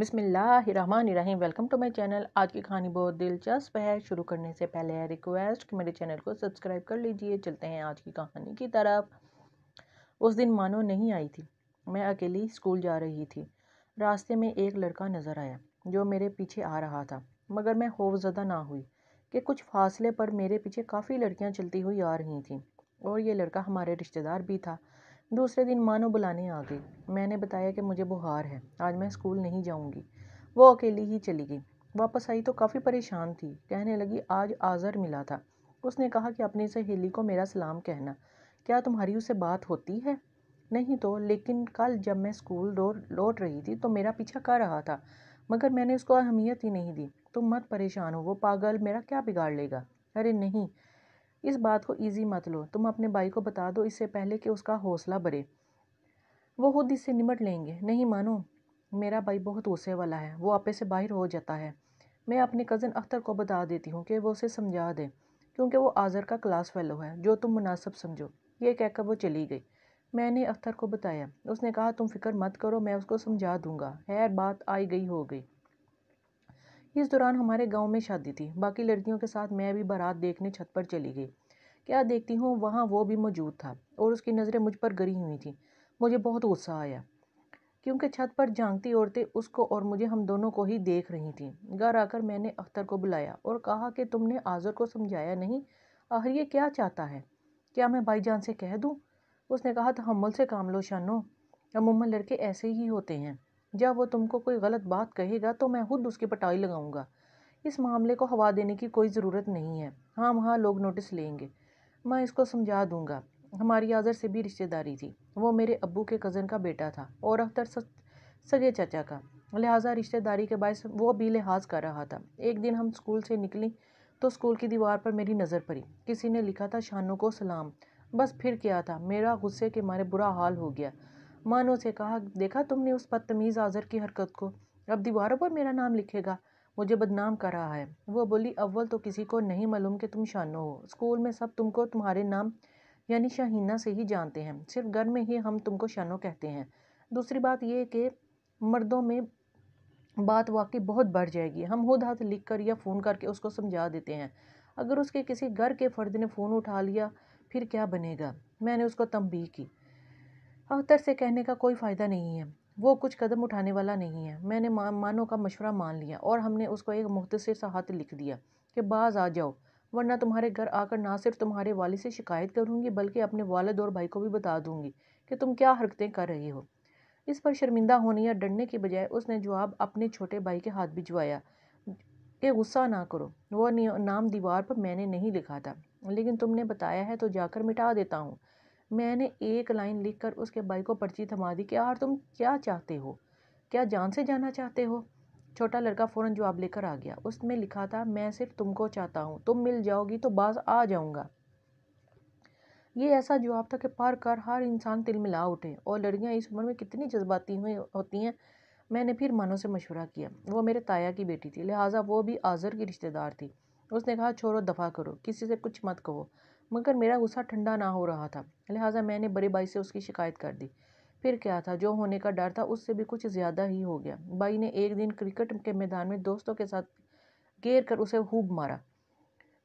बिसमिल्लाम welcome to my channel आज की कहानी बहुत दिलचस्प है शुरू करने से पहले है रिक्वेस्ट कि मेरे चैनल को सब्सक्राइब कर लीजिए चलते हैं आज की कहानी की तरफ उस दिन मानो नहीं आई थी मैं अकेली स्कूल जा रही थी रास्ते में एक लड़का नज़र आया जो मेरे पीछे आ रहा था मगर मैं खौफजदा ना हुई कि कुछ फासले पर मेरे पीछे काफ़ी लड़कियाँ चलती हुई आ रही थी और ये लड़का हमारे रिश्तेदार भी था दूसरे दिन मानो बुलाने आ गई मैंने बताया कि मुझे बुखार है आज मैं स्कूल नहीं जाऊंगी वो अकेली ही चली गई वापस आई तो काफ़ी परेशान थी कहने लगी आज आज़र मिला था उसने कहा कि अपनी सहेली को मेरा सलाम कहना क्या तुम्हारी उससे बात होती है नहीं तो लेकिन कल जब मैं स्कूल लौट रही थी तो मेरा पीछा कर रहा था मगर मैंने उसको अहमियत ही नहीं दी तुम मत परेशान हो वो पागल मेरा क्या बिगाड़ लेगा अरे नहीं इस बात को ईजी मत लो तुम अपने भाई को बता दो इससे पहले कि उसका हौसला बढ़े वो खुद इससे निमट लेंगे नहीं मानो मेरा भाई बहुत गुस्से वाला है वो आपे से बाहर हो जाता है मैं अपने कज़न अख्तर को बता देती हूँ कि वो उसे समझा दे क्योंकि वो आज़र का क्लास फेलो है जो तुम मुनासब समझो ये कहकर वो चली गई मैंने अख्तर को बताया उसने कहा तुम फिक्र मत करो मैं उसको समझा दूंगा खैर बात आई गई हो गई इस दौरान हमारे गांव में शादी थी बाकी लड़कियों के साथ मैं भी बारात देखने छत पर चली गई क्या देखती हूँ वहाँ वो भी मौजूद था और उसकी नज़रें मुझ पर गरी हुई थी मुझे बहुत गुस्सा आया क्योंकि छत पर झांकती औरतें उसको और मुझे हम दोनों को ही देख रही थीं घर आकर मैंने अख्तर को बुलाया और कहा कि तुमने आज़र को समझाया नहीं आखिर ये क्या चाहता है क्या मैं भाईजान से कह दूँ उसने कहा तो हमल से काम लो शानो अमूमन लड़के ऐसे ही होते हैं जब वो तुमको कोई गलत बात कहेगा तो मैं खुद उसकी पटाई लगाऊंगा इस मामले को हवा देने की कोई ज़रूरत नहीं है हाँ वहाँ लोग नोटिस लेंगे मैं इसको समझा दूंगा हमारी आज़र से भी रिश्तेदारी थी वो मेरे अबू के कज़न का बेटा था और अख्तर सगे चाचा का लिहाजा रिश्तेदारी के बायस वो भी लिहाज कर रहा था एक दिन हम स्कूल से निकली तो स्कूल की दीवार पर मेरी नज़र पड़ी किसी ने लिखा था शानू को सलाम बस फिर क्या था मेरा गुस्से के मारे बुरा हाल हो गया मानो से कहा देखा तुमने उस बदतमीज़ आज़र की हरकत को अब दीवारों पर मेरा नाम लिखेगा मुझे बदनाम कर रहा है वो बोली अव्वल तो किसी को नहीं मालूम कि तुम शानो हो स्कूल में सब तुमको तुम्हारे नाम यानी शाहीना से ही जानते हैं सिर्फ घर में ही हम तुमको शानो कहते हैं दूसरी बात यह कि मर्दों में बात वाकई बहुत बढ़ जाएगी हम खुद हाथ लिख कर या फ़ोन करके उसको समझा देते हैं अगर उसके किसी घर के फ़र्द ने फ़ोन उठा लिया फिर क्या बनेगा मैंने उसको तंबी की अवतर से कहने का कोई फ़ायदा नहीं है वो कुछ कदम उठाने वाला नहीं है मैंने मानो का मशवरा मान लिया और हमने उसको एक मुख्तर सा हाथ लिख दिया कि बाज आ जाओ वरना तुम्हारे घर आकर ना सिर्फ तुम्हारे वाले से शिकायत करूँगी बल्कि अपने वालद और भाई को भी बता दूँगी कि तुम क्या हरकतें कर रहे हो इस पर शर्मिंदा होने या डरने के बजाय उसने जवाब अपने छोटे भाई के हाथ भिजवाया कि गुस्सा ना करो वह नाम दीवार पर मैंने नहीं लिखा था लेकिन तुमने बताया है तो जाकर मिटा देता हूँ मैंने एक लाइन लिख कर उसके भाई को पर्ची थमा दी कि यार तुम क्या चाहते हो क्या जान से जाना चाहते हो छोटा लड़का फ़ौरन जवाब लेकर आ गया उसमें लिखा था मैं सिर्फ तुमको चाहता हूँ तुम मिल जाओगी तो बाज आ जाऊँगा ये ऐसा जवाब था कि पार कर हर इंसान तिल मिला उठे और लड़कियाँ इस उम्र में कितनी जज्बाती हुई होती हैं मैंने फिर मानो से मशवरा किया वो मेरे ताया की बेटी थी लिहाजा वो भी आज़र की रिश्तेदार थी उसने कहा छोड़ो दफ़ा करो किसी से कुछ मत कहो मगर मेरा गुस्सा ठंडा ना हो रहा था लिहाजा मैंने बड़े भाई से उसकी शिकायत कर दी फिर क्या था जो होने का डर था उससे भी कुछ ज़्यादा ही हो गया भाई ने एक दिन क्रिकेट के मैदान में दोस्तों के साथ घेर कर उसे खूब मारा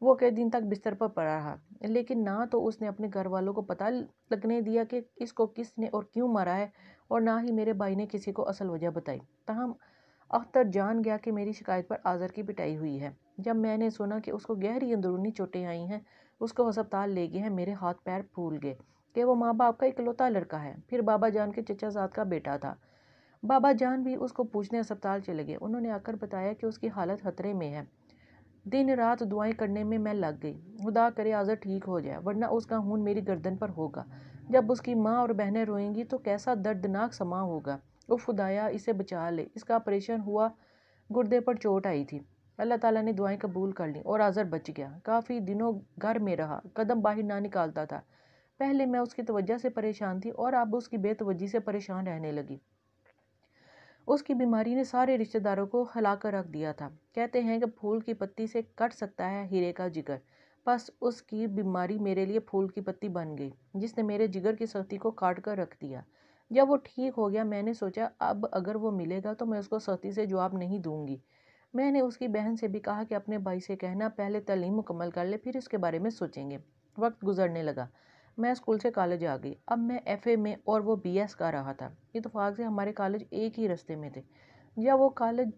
वो कई दिन तक बिस्तर पर पड़ा रहा लेकिन ना तो उसने अपने घर वालों को पता लगने दिया कि इसको किसने और क्यों मारा है और ना ही मेरे भाई ने किसी को असल वजह बताई तहम अख्तर जान गया कि मेरी शिकायत पर आज़र की पिटाई हुई है जब मैंने सुना कि उसको गहरी अंदरूनी चोटें आई हैं उसको अस्पताल ले गए हैं मेरे हाथ पैर फूल गए कि वो माँ बाप का इकलौता लड़का है फिर बाबा जान के चचा जात का बेटा था बाबा जान भी उसको पूछने अस्पताल चले गए उन्होंने आकर बताया कि उसकी हालत खतरे में है दिन रात दुआएं करने में मैं लग गई खुदा करे आज़र ठीक हो जाए वरना उसका खून मेरी गर्दन पर होगा जब उसकी माँ और बहनें रोएंगी तो कैसा दर्दनाक समा होगा वो खुदाया इसे बचा ले इसका ऑपरेशन हुआ गुर्दे पर चोट आई थी अल्लाह ताला ने दुआएं कबूल कर लीं और आज़र बच गया काफ़ी दिनों घर में रहा कदम बाहर ना निकालता था पहले मैं उसकी तवज्जा से परेशान थी और अब उसकी बेतवजी से परेशान रहने लगी उसकी बीमारी ने सारे रिश्तेदारों को हिला कर रख दिया था कहते हैं कि फूल की पत्ती से कट सकता है हीरे का जिगर बस उसकी बीमारी मेरे लिए फूल की पत्ती बन गई जिसने मेरे जिगर की सख्ती को काट कर रख दिया जब वो ठीक हो गया मैंने सोचा अब अगर वो मिलेगा तो मैं उसको सख्ती से जवाब नहीं दूंगी मैंने उसकी बहन से भी कहा कि अपने भाई से कहना पहले तलीम मुकम्मल कर ले फिर इसके बारे में सोचेंगे वक्त गुजरने लगा मैं स्कूल से कॉलेज आ गई अब मैं एफ में और वो एस कर रहा था इतफाक़ से हमारे कॉलेज एक ही रस्ते में थे या वो कॉलेज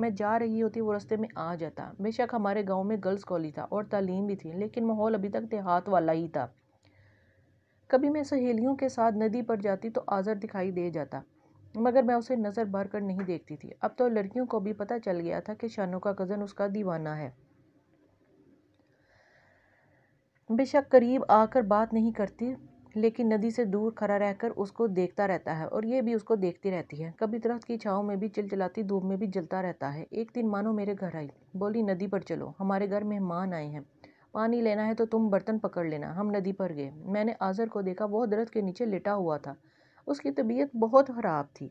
मैं जा रही होती वो रस्ते में आ जाता बेशक हमारे गांव में गर्ल्स कॉलेज था और तालीम भी थी लेकिन माहौल अभी तक देहात वाला ही था कभी मैं सहेलियों के साथ नदी पर जाती तो आज़र दिखाई दे जाता मगर मैं उसे नज़र भर कर नहीं देखती थी अब तो लड़कियों को भी पता चल गया था कि शानू का कज़न उसका दीवाना है बेशक करीब आकर बात नहीं करती लेकिन नदी से दूर खड़ा रहकर उसको देखता रहता है और ये भी उसको देखती रहती है कभी दरख्त की छाँव में भी चिलचिलाती धूप में भी जलता रहता है एक दिन मानो मेरे घर आई बोली नदी पर चलो हमारे घर मेहमान आए हैं पानी लेना है तो तुम बर्तन पकड़ लेना हम नदी पर गए मैंने आज़र को देखा वह दरख्त के नीचे लेटा हुआ था उसकी तबीयत बहुत ख़राब थी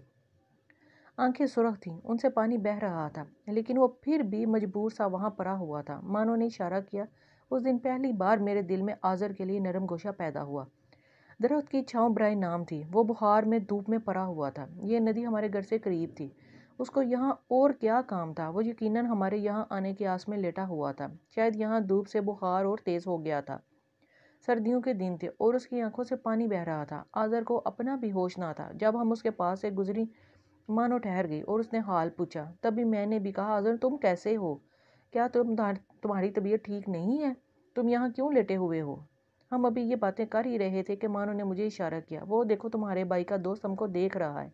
आंखें सुरख थीं उनसे पानी बह रहा था लेकिन वो फिर भी मजबूर सा वहाँ पड़ा हुआ था मानो ने इशारा किया उस दिन पहली बार मेरे दिल में आज़र के लिए नरम गोशा पैदा हुआ दरख्त की छाँव ब्राई नाम थी वो बुखार में धूप में पड़ा हुआ था ये नदी हमारे घर से करीब थी उसको यहाँ और क्या काम था वो यकीनन हमारे यहाँ आने के आस में लेटा हुआ था शायद यहाँ धूप से बुखार और तेज़ हो गया था सर्दियों के दिन थे और उसकी आंखों से पानी बह रहा था आज़र को अपना भी होश ना था जब हम उसके पास से गुजरी मानो ठहर गई और उसने हाल पूछा तभी मैंने भी कहा आज़र तुम कैसे हो क्या तुम तुम्हारी तबीयत ठीक नहीं है तुम यहाँ क्यों लेटे हुए हो हम अभी ये बातें कर ही रहे थे कि मानो ने मुझे इशारा किया वो देखो तुम्हारे भाई का दोस्त हमको देख रहा है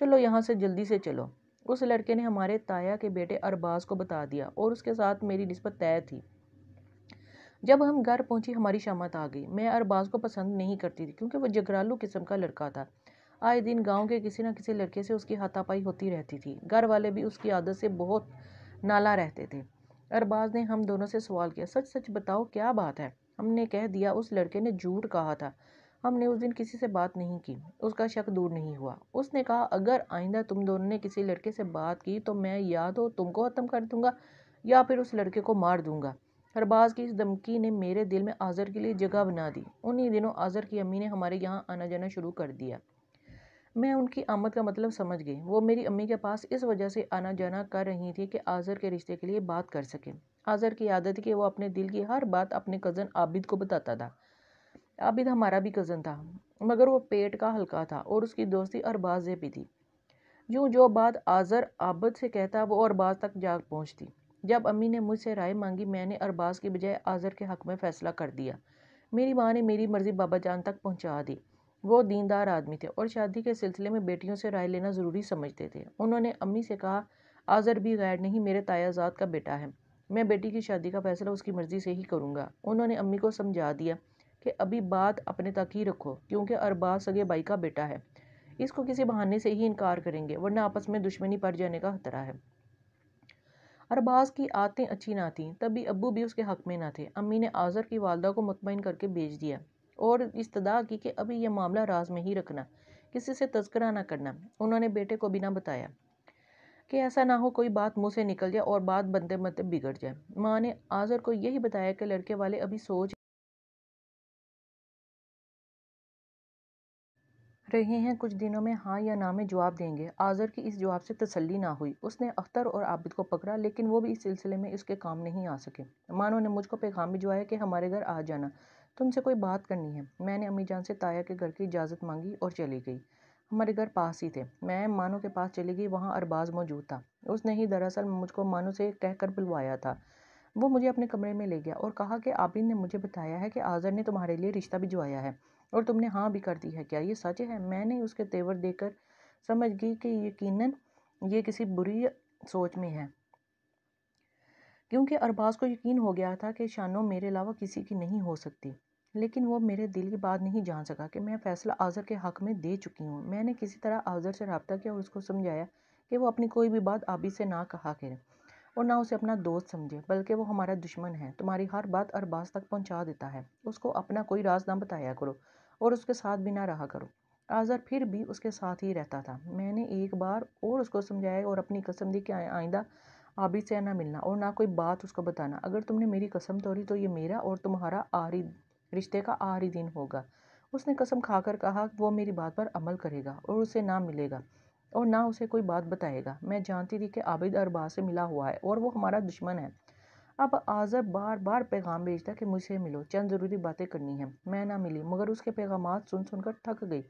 चलो यहाँ से जल्दी से चलो उस लड़के ने हमारे ताया के बेटे अरबाज को बता दिया और उसके साथ मेरी नस्बत तय थी जब हम घर पहुंची हमारी शामत आ गई मैं अरबाज को पसंद नहीं करती थी क्योंकि वह जगरालू किस्म का लड़का था आए दिन गांव के किसी न किसी लड़के से उसकी हाथापाई होती रहती थी घर वाले भी उसकी आदत से बहुत नाला रहते थे अरबाज ने हम दोनों से सवाल किया सच सच बताओ क्या बात है हमने कह दिया उस लड़के ने झूठ कहा था हमने उस दिन किसी से बात नहीं की उसका शक दूर नहीं हुआ उसने कहा अगर आइंदा तुम दोनों ने किसी लड़के से बात की तो मैं या तो तुमको ख़त्म कर दूंगा या फिर उस लड़के को मार दूंगा अरबाज़ की इस धमकी ने मेरे दिल में आज़र के लिए जगह बना दी उन्हीं दिनों आज़र की अम्मी ने हमारे यहाँ आना जाना शुरू कर दिया मैं उनकी आमद का मतलब समझ गई वो मेरी अम्मी के पास इस वजह से आना जाना कर रही थी कि आज़र के रिश्ते के लिए बात कर सकें आज़र की आदत कि वो अपने दिल की हर बात अपने कज़न आबिद को बताता था आबिद हमारा भी कज़न था मगर वो पेट का हल्का था और उसकी दोस्ती अरबाज से भी थी जो जो बात आज़र आबद से कहता वो अरबाज तक जा पहुँचती जब अम्मी ने मुझसे राय मांगी मैंने अरबाज के बजाय आज़र के हक़ में फ़ैसला कर दिया मेरी माँ ने मेरी मर्ज़ी बाबा जान तक पहुँचा दी वो दीनदार आदमी थे और शादी के सिलसिले में बेटियों से राय लेना ज़रूरी समझते थे उन्होंने अम्मी से कहा आज़र भी गैर नहीं मेरे तायाजात का बेटा है मैं बेटी की शादी का फ़ैसला उसकी मर्ज़ी से ही करूँगा उन्होंने अम्मी को समझा दिया कि अभी बात अपने तक ही रखो क्योंकि अरबाज सगे भाई का बेटा है इसको किसी बहाने से ही इनकार करेंगे वरना आपस में दुश्मनी पड़ जाने का खतरा है अरबाज़ की आते अच्छी ना थी तभी अबू भी उसके हक़ में ना थे अम्मी ने आज़र की वालदा को मुतमिन करके भेज दिया और इस्तदा की कि अभी यह मामला राज में ही रखना किसी से तस्करा ना करना उन्होंने बेटे को बिना बताया कि ऐसा ना हो कोई बात मुँह से निकल जाए और बात बनते बनते बिगड़ जाए माँ ने आज़र को यही बताया कि लड़के वाले अभी सोच रहे हैं कुछ दिनों में हाँ या ना में जवाब देंगे आज़र की इस जवाब से तसल्ली ना हुई उसने अख्तर और आबिद को पकड़ा लेकिन वो भी इस सिलसिले में उसके काम नहीं आ सके मानो ने मुझको पैगाम भिजवाया कि हमारे घर आ जाना तुमसे कोई बात करनी है मैंने अम्मी जान से ताया के घर की इजाज़त मांगी और चली गई हमारे घर पास ही थे मैं मानो के पास चली गई वहाँ अरबाज मौजूद था उसने ही दरअसल मुझको मानो से कहकर बुलवाया था वो मुझे अपने कमरे में ले गया और कहा कि आबिद ने मुझे बताया है कि आज़र ने तुम्हारे लिए रिश्ता भिजवाया है और तुमने हाँ भी कर दी है क्या ये सच है मैंने उसके तेवर देकर समझ गई कि यकीन ये किसी बुरी सोच में है क्योंकि अरबाज को यकीन हो गया था कि शानो मेरे अलावा किसी की नहीं हो सकती लेकिन वो मेरे दिल की बात नहीं जान सका कि मैं फ़ैसला आज़र के हक़ में दे चुकी हूँ मैंने किसी तरह आज़र से रबता किया और उसको समझाया कि वो अपनी कोई भी बात आबिद से ना कहा करें और ना उसे अपना दोस्त समझे बल्कि वो हमारा दुश्मन है तुम्हारी हर बात अरबाज तक पहुंचा देता है उसको अपना कोई राज ना बताया करो और उसके साथ भी ना रहा करो आज़र फिर भी उसके साथ ही रहता था मैंने एक बार और उसको समझाया और अपनी कसम दी कि आइंदा आबिद से ना मिलना और ना कोई बात उसको बताना अगर तुमने मेरी कसम तोड़ी तो ये मेरा और तुम्हारा आरी रिश्ते का आरी दिन होगा उसने कसम खाकर कहा वो मेरी बात पर अमल करेगा और उसे ना मिलेगा और ना उसे कोई बात बताएगा मैं जानती थी कि आबिद अरबाज से मिला हुआ है और वो हमारा दुश्मन है अब आज़र बार बार पैगाम भेजता कि मुझसे मिलो चंद ज़रूरी बातें करनी है मैं ना मिली मगर उसके पैगाम सुन सुनकर थक गई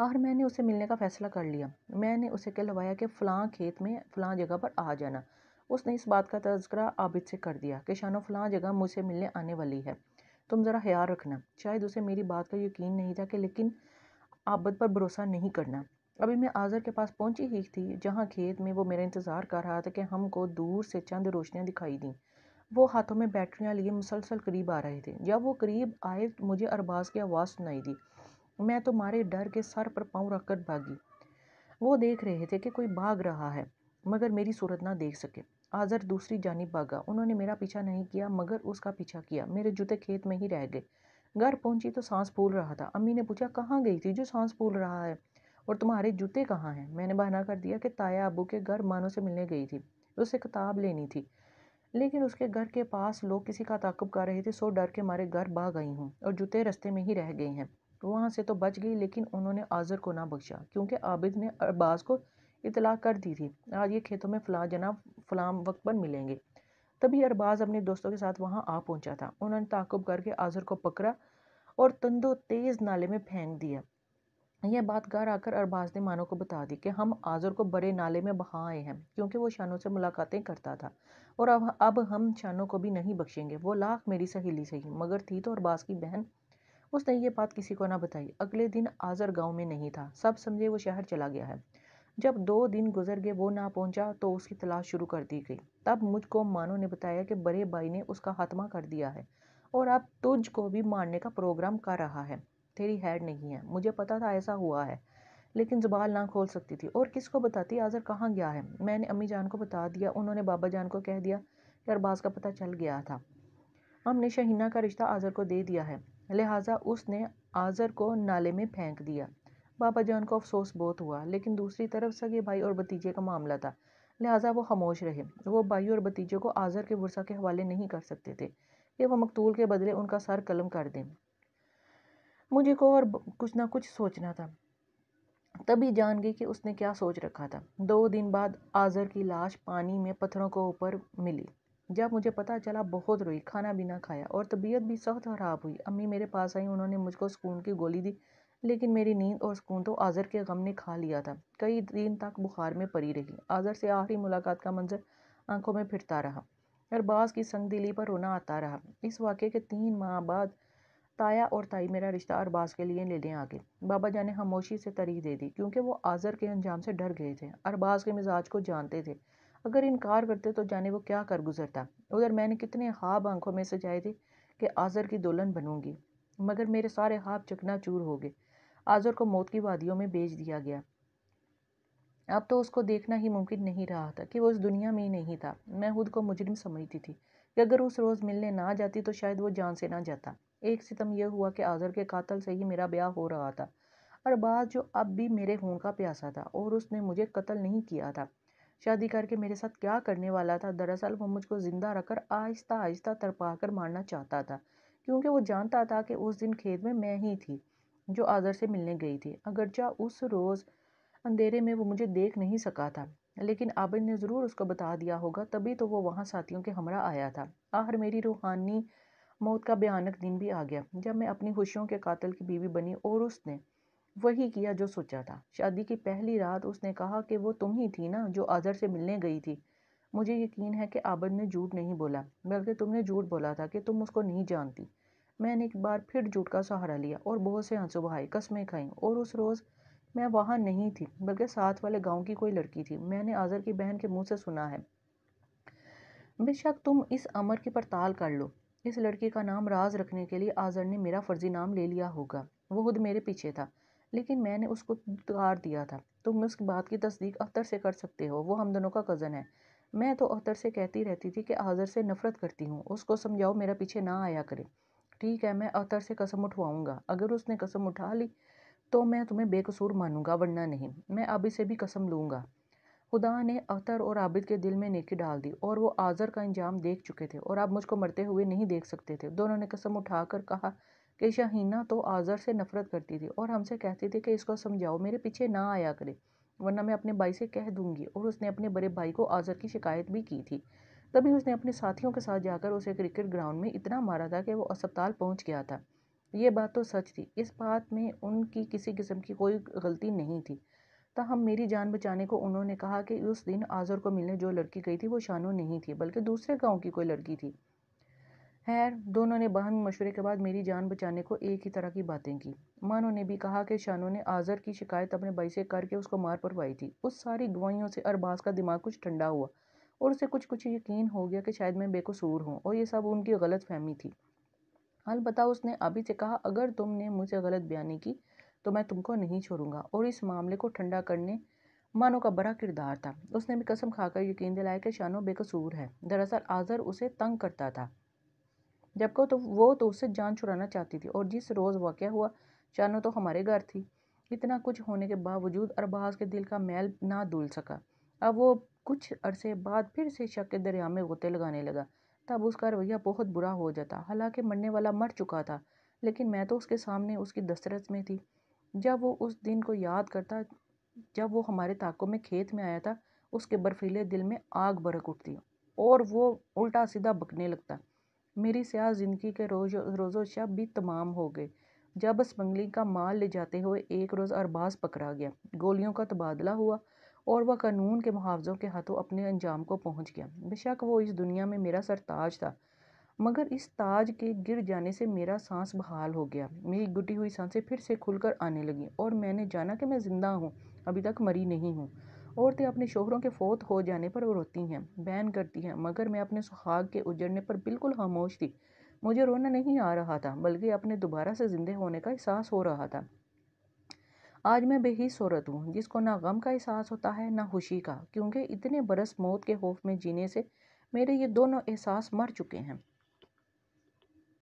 आखिर मैंने उसे मिलने का फ़ैसला कर लिया मैंने उसे कहलवाया कि फ़लाँ खेत में फ़लाँ जगह पर आ जाना उसने इस बात का तस्करा आबिद से कर दिया कि शानो फ़लाँ जगह मुझसे मिलने आने वाली है तुम ज़रा ख्याल रखना शायद उसे मेरी बात का यकीन नहीं था कि लेकिन आबद पर भरोसा नहीं करना अभी मैं आज़र के पास पहुंची ही थी जहां खेत में वो मेरा इंतज़ार कर रहा था कि हमको दूर से चंद रोशनियां दिखाई दीं वो हाथों में बैटरियां लिए मुसलसल करीब आ रहे थे जब वो करीब आए मुझे अरबाज की आवाज़ सुनाई दी मैं तो मारे डर के सर पर पाँव रखकर भागी वो देख रहे थे कि कोई भाग रहा है मगर मेरी सूरत ना देख सके आज़र दूसरी जानब भागा उन्होंने मेरा पीछा नहीं किया मगर उसका पीछा किया मेरे जूते खेत में ही रह गए घर पहुंची तो सांस फूल रहा था अम्मी ने पूछा कहाँ गई थी जो सांस फूल रहा है और तुम्हारे जूते कहाँ हैं मैंने बहना कर दिया कि ताया अबू के घर मानो से मिलने गई थी उसे किताब लेनी थी लेकिन उसके घर के पास लोग किसी का ताकुब कर रहे थे सो डर के मारे घर भाग गई हूँ और जूते रस्ते में ही रह गए हैं वहाँ से तो बच गई लेकिन उन्होंने आज़र को ना बख्शा क्योंकि आबिद ने अरबाज को इतला कर दी थी आज ये खेतों में फला जनाब फलाम वक्त पर मिलेंगे तभी अरबाज अपने दोस्तों के साथ वहाँ आ पहुँचा था उन्होंने ताकुब करके आज़र को पकड़ा और तंदो तेज़ नाले में फेंक दिया यह बात घर आकर अरबाज ने मानो को बता दी कि हम आज़र को बड़े नाले में बहा आए हैं क्योंकि वो शानों से मुलाकातें करता था और अब अब हम शानों को भी नहीं बख्शेंगे वो लाख मेरी सहेली सही मगर थी तो अरबाज की बहन उसने ये बात किसी को ना बताई अगले दिन आज़र गांव में नहीं था सब समझे वो शहर चला गया है जब दो दिन गुजर गए वो ना पहुंचा तो उसकी तलाश शुरू कर दी गई तब मुझको मानो ने बताया कि बड़े भाई ने उसका खात्मा कर दिया है और अब तुझ को भी मारने का प्रोग्राम कर रहा है तेरी हैड नहीं है मुझे पता था ऐसा हुआ है लेकिन ज़ुबान ना खोल सकती थी और किसको बताती आज़र कहाँ गया है मैंने अम्मी जान को बता दिया उन्होंने बाबा जान को कह दिया कि अरबाज का पता चल गया था हमने शहीना का रिश्ता आज़र को दे दिया है लिहाजा उसने आज़र को नाले में फेंक दिया बाबा जान को अफसोस बहुत हुआ लेकिन दूसरी तरफ सगे भाई और भतीजे का मामला था लिहाजा वो खामोश रहे वो भाई और भतीजे को आज़र के वर्षा के हवाले नहीं कर सकते थे कि वह मकतूल के बदले उनका सर कलम कर दें मुझे को और कुछ ना कुछ सोचना था तभी जान गई कि उसने क्या सोच रखा था दो दिन बाद आज़र की लाश पानी में पत्थरों के ऊपर मिली जब मुझे पता चला बहुत रोई खाना भी ना खाया और तबीयत भी सख्त खराब हुई अम्मी मेरे पास आई उन्होंने मुझको सुकून की गोली दी लेकिन मेरी नींद और सुकून तो आज़र के गम ने खा लिया था कई दिन तक बुखार में पड़ी रही आज़र से आखिरी मुलाकात का मंजर आंखों में फिरता रहा अरबाज की संग दिली पर रोना आता रहा इस वाक़े के तीन माह बाद ताया और ताई मेरा रिश्ता अरबाज के लिए ले लें आगे बाबा जान ने खामोशी से तरी दे दी क्योंकि वो आज़र के अंजाम से डर गए थे अरबाज के मिजाज को जानते थे अगर इनकार करते तो जाने वो क्या कर गुजरता उधर मैंने कितने ख्वाब आंखों में सजाए थे कि आज़र की दुल्हन बनूंगी मगर मेरे सारे ख्वाब चूर हो गए आज़र को मौत की वादियों में बेच दिया गया अब तो उसको देखना ही मुमकिन नहीं रहा था कि वो उस दुनिया में ही नहीं था मैं खुद को मुजरिम समझती थी कि अगर उस रोज़ मिलने ना जाती तो शायद वो जान से ना जाता एक सितम यह हुआ कि आज़र के कातल से ही मेरा ब्याह हो रहा था अरबाज जो अब भी मेरे होन का प्यासा था और उसने मुझे कत्ल नहीं किया था शादी करके मेरे साथ क्या करने वाला था दरअसल वो मुझको ज़िंदा रखकर आहिस्ता आहिस्ता तरपा कर मारना चाहता था क्योंकि वो जानता था कि उस दिन खेत में मैं ही थी जो आज़र से मिलने गई थी अगरचा उस रोज़ अंधेरे में वो मुझे देख नहीं सका था लेकिन आबिद ने ज़रूर उसको बता दिया होगा तभी तो वो वहाँ साथियों के हमरा आया था आहर मेरी रूहानी मौत का भयानक दिन भी आ गया जब मैं अपनी खुशियों के कातल की बीवी बनी और उसने वही किया जो सोचा था शादी की पहली रात उसने कहा कि वो तुम ही थी ना जो आज़र से मिलने गई थी मुझे यकीन है कि आबद ने झूठ नहीं बोला बल्कि तुमने झूठ बोला था कि तुम उसको नहीं जानती मैंने एक बार फिर झूठ का सहारा लिया और बहुत से आंसू बहाए कस्में खाई और उस रोज़ मैं वहाँ नहीं थी बल्कि साथ वाले गांव की कोई लड़की थी मैंने आज़र की बहन के मुंह से सुना है बेशक तुम इस अमर की पड़ताल कर लो इस लड़की का नाम राज रखने के लिए आज़र ने मेरा फर्जी नाम ले लिया होगा वो खुद मेरे पीछे था लेकिन मैंने उसको तार दिया था तुम उस बात की तस्दीक अख्तर से कर सकते हो वो हम दोनों का कज़न है मैं तो अख्तर से कहती रहती थी कि आज़र से नफ़रत करती हूँ उसको समझाओ मेरा पीछे ना आया करे ठीक है मैं अख्तर से कसम उठवाऊँगा अगर उसने कसम उठा ली तो मैं तुम्हें बेकसूर मानूंगा वरना नहीं मैं अभी से भी कसम लूँगा खुदा ने अतर और आबिद के दिल में नेकी डाल दी और वो आज़र का अंजाम देख चुके थे और आप मुझको मरते हुए नहीं देख सकते थे दोनों ने कसम उठाकर कहा कि शाहीना तो आज़र से नफ़रत करती थी और हमसे कहती थी कि इसको समझाओ मेरे पीछे ना आया करे वरना मैं अपने भाई से कह दूंगी और उसने अपने बड़े भाई को आज़र की शिकायत भी की थी तभी उसने अपने साथियों के साथ जाकर उसे क्रिकेट ग्राउंड में इतना मारा था कि वो अस्पताल पहुँच गया था ये बात तो सच थी इस बात में उनकी किसी किस्म की कोई गलती नहीं थी ताहम मेरी जान बचाने को उन्होंने कहा कि उस दिन आज़र को मिलने जो लड़की गई थी वो शानू नहीं थी बल्कि दूसरे गाँव की कोई लड़की थी खैर दोनों ने बहन मशवरे के बाद मेरी जान बचाने को एक ही तरह की बातें की मानो ने भी कहा कि शानो ने आज़र की शिकायत अपने भाई से करके उसको मार परवाई थी उस सारी गवाहियों से अरबाज का दिमाग कुछ ठंडा हुआ और उसे कुछ कुछ यकीन हो गया कि शायद मैं बेकसूर हूँ और ये सब उनकी गलत फहमी थी अलबत् उसने अभी से कहा अगर तुमने मुझसे गलत बयानी की तो मैं तुमको नहीं छोड़ूंगा और इस मामले को ठंडा करने मानो का बड़ा किरदार था उसने भी कसम खाकर यकीन दिलाया कि शानो बेकसूर है दरअसल आज़र उसे तंग करता था जबको तो वो तो उससे जान छुड़ाना चाहती थी और जिस रोज़ वाक़ हुआ शानो तो हमारे घर थी इतना कुछ होने के बावजूद अरबाज के दिल का मैल ना धुल सका अब वो कुछ अरसे बाद फिर से शक के दरिया में गोते लगाने लगा तब उसका रवैया बहुत बुरा हो जाता हालांकि मरने वाला मर चुका था लेकिन मैं तो उसके सामने उसकी दस्तरस में थी जब वो उस दिन को याद करता जब वो हमारे ताकों में खेत में आया था उसके बर्फीले दिल में आग बरक उठती और वो उल्टा सीधा बकने लगता मेरी सियाह ज़िंदगी के रोज रोज़ो शब भी तमाम हो गए जब स्मगलिंग का माल ले जाते हुए एक रोज़ अरबाज पकड़ा गया गोलियों का तबादला हुआ और वह कानून के मुआवजों के हाथों अपने अंजाम को पहुंच गया बेशक वो इस दुनिया में मेरा सरताज था मगर इस ताज के गिर जाने से मेरा सांस बहाल हो गया मेरी गुटी हुई सांसें फिर से खुलकर आने लगी और मैंने जाना कि मैं ज़िंदा हूँ अभी तक मरी नहीं हूँ औरतें अपने शोहरों के फौत हो जाने पर रोती हैं बैन करती हैं मगर मैं अपने सुहाग के उजड़ने पर बिल्कुल खामोश थी मुझे रोना नहीं आ रहा था बल्कि अपने दोबारा से ज़िंदे होने का एहसास हो रहा था आज मैं बेहिस सूरत हूँ जिसको ना गम का एहसास होता है ना खुशी का क्योंकि इतने बरस मौत के खौफ में जीने से मेरे ये दोनों एहसास मर चुके हैं